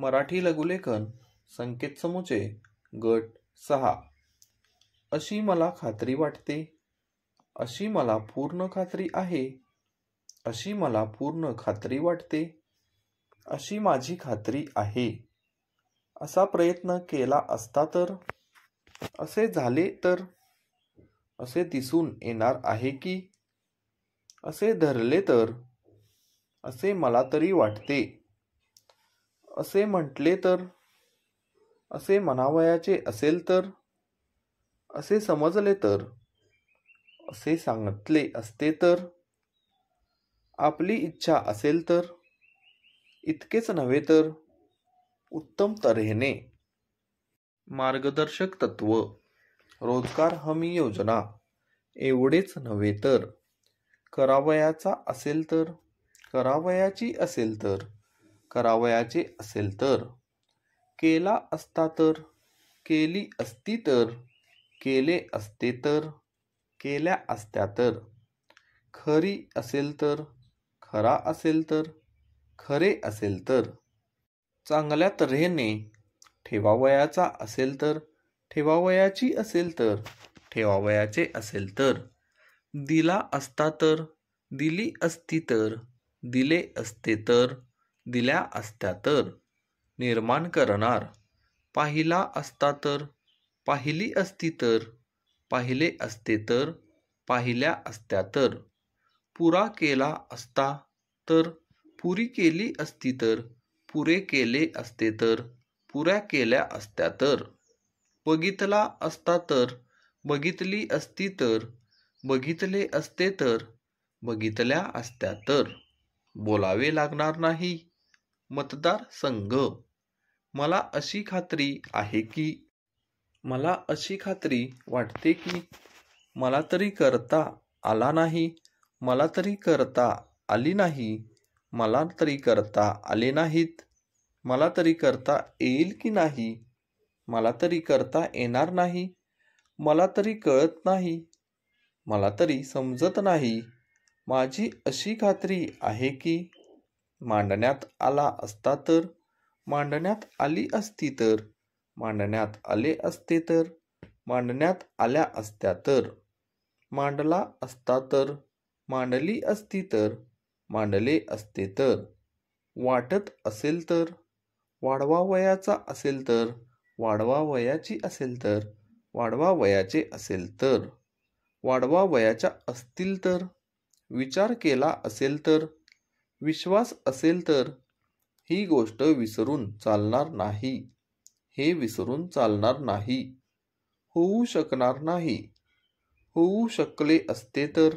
मराठी लघुलेखन संकेत समूचे गट सहा अशी मला खात्री वाटते अशी मला पूर्ण खात्री आहे अशी मला पूर्ण खात्री वाटते अशी माझी खात्री आहे असा प्रयत्न केला असता तर असे झाले तर असे दिसून येणार आहे की असे धरले तर असे मला तरी वाटते असे म्हटले तर असे मनावयाचे असेल तर असे समजले तर असे सांगितले असते तर आपली इच्छा असेल तर इतकेच नव्हे तर उत्तम तऱ्हेने मार्गदर्शक तत्व रोजगार हमी योजना एवढेच नव्हे तर करावयाचा असेल तर करावयाची असेल तर करावयाचे असेल तर केला असता तर केली असती तर केले असते तर केल्या असत्या तर खरी असेल तर खरा असेल तर खरे असेल तर चांगल्या तऱ्हेने ठेवावयाचा असेल तर ठेवावयाची असेल तर ठेवावयाचे असेल तर दिला असता तर दिली असती तर दिले असते तर दिल्या असत्या तर निर्माण करणार पाहिला असता तर पाहिली असती तर पाहिले असते तर पाहिल्या असत्या तर पुरा केला असता तर पुरी केली असती तर पुरे केले असते तर पुऱ्या केल्या असत्या तर बघितला असता तर बघितली असती तर बघितले असते तर बघितल्या असत्या तर बोलावे लागणार नाही मतदारसंघ मला अशी खात्री आहे की मला अशी खात्री वाटते की मला तरी करता आला नाही मला तरी करता आली नाही मला तरी करता आले नाहीत मला तरी करता येईल की नाही मला तरी करता येणार नाही मला तरी कळत नाही मला तरी समजत नाही माझी अशी खात्री आहे की मांडण्यात आला असता तर मांडण्यात आली असती तर मांडण्यात आले असते तर मांडण्यात आल्या असत्या तर मांडला असता तर मांडली असती तर मांडले असते तर वाटत असेल तर वाढवा वयाचा असेल तर वाढवा वयाची असेल तर वाढवा वयाचे असेल तर वाढवा वयाच्या असतील तर विचार केला असेल तर विश्वास असेल तर ही गोष्ट विसरून चालणार नाही हे विसरून चालणार नाही होऊ शकणार नाही होऊ शकले असते तर